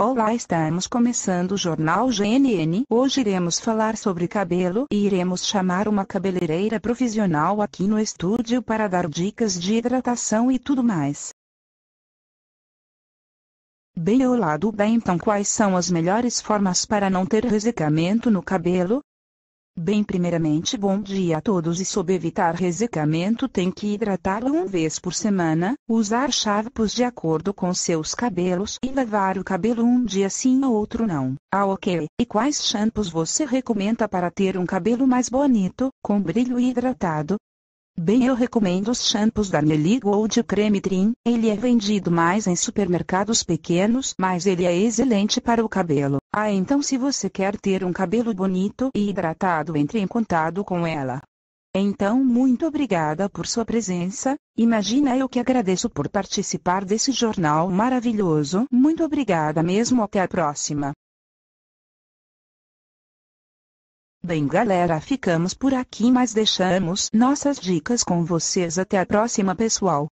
Olá, estamos começando o Jornal GNN. Hoje iremos falar sobre cabelo e iremos chamar uma cabeleireira profissional aqui no estúdio para dar dicas de hidratação e tudo mais. Bem, olá bem então quais são as melhores formas para não ter ressecamento no cabelo? Bem primeiramente bom dia a todos e sob evitar ressecamento tem que hidratá lo uma vez por semana, usar shampoos de acordo com seus cabelos e lavar o cabelo um dia sim ou outro não. Ah ok, e quais shampoos você recomenda para ter um cabelo mais bonito, com brilho e hidratado? Bem eu recomendo os shampoos da Nelly Gold Creme Trim, ele é vendido mais em supermercados pequenos, mas ele é excelente para o cabelo. Ah então se você quer ter um cabelo bonito e hidratado entre em contato com ela. Então muito obrigada por sua presença, imagina eu que agradeço por participar desse jornal maravilhoso, muito obrigada mesmo até a próxima. Bem galera ficamos por aqui mas deixamos nossas dicas com vocês até a próxima pessoal.